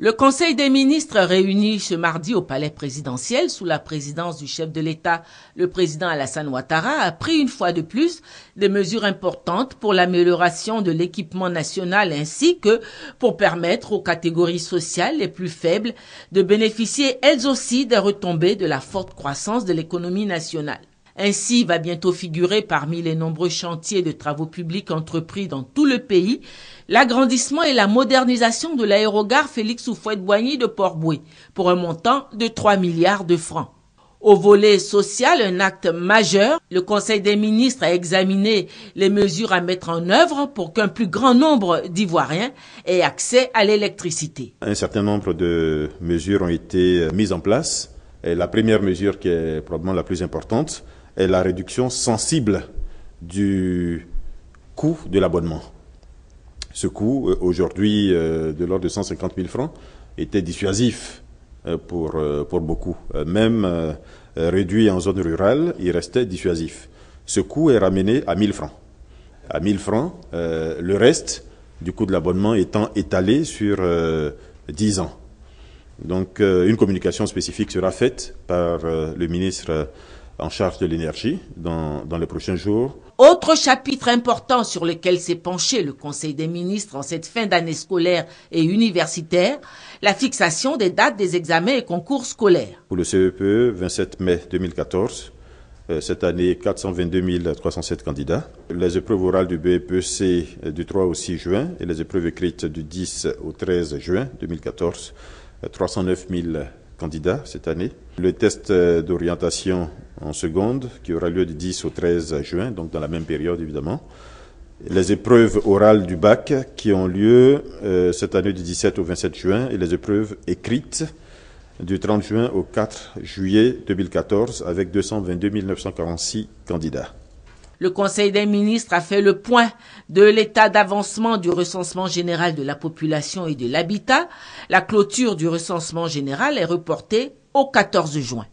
Le Conseil des ministres réuni ce mardi au palais présidentiel sous la présidence du chef de l'État, le président Alassane Ouattara, a pris une fois de plus des mesures importantes pour l'amélioration de l'équipement national ainsi que pour permettre aux catégories sociales les plus faibles de bénéficier elles aussi des retombées de la forte croissance de l'économie nationale. Ainsi va bientôt figurer parmi les nombreux chantiers de travaux publics entrepris dans tout le pays l'agrandissement et la modernisation de l'aérogare Félix oufouette boigny de Port-Boué pour un montant de 3 milliards de francs. Au volet social, un acte majeur, le Conseil des ministres a examiné les mesures à mettre en œuvre pour qu'un plus grand nombre d'Ivoiriens aient accès à l'électricité. Un certain nombre de mesures ont été mises en place. Et la première mesure qui est probablement la plus importante, est la réduction sensible du coût de l'abonnement. Ce coût, euh, aujourd'hui, euh, de l'ordre de 150 000 francs, était dissuasif euh, pour, pour beaucoup. Même réduit en zone rurale, il restait dissuasif. Ce coût est ramené à 000 francs. À 000 francs, le reste du coût de l'abonnement étant étalé sur 10 ans. Donc, une communication spécifique sera faite par le ministre en charge de l'énergie dans, les prochains jours. Autre chapitre important sur lequel s'est penché le Conseil des ministres en cette fin d'année scolaire et universitaire, la fixation des dates des examens et concours scolaires. Pour le CEPE, e e, 27 mai 2014, euh, cette année 422 307 candidats. Les épreuves orales du BEPC e euh, du 3 au 6 juin et les épreuves écrites du 10 au 13 juin 2014, 309 000 candidats cette année. Le test euh, d'orientation en seconde, qui aura lieu du 10 au 13 juin, donc dans la même période évidemment. Les épreuves orales du bac qui ont lieu euh, cette année du 17 au 27 juin et les épreuves écrites du 30 juin au 4 juillet 2014 avec 222 946 candidats. Le Conseil des ministres a fait le point de l'état d'avancement du recensement général de la population et de l'habitat. La clôture du recensement général est reportée au 14 juin.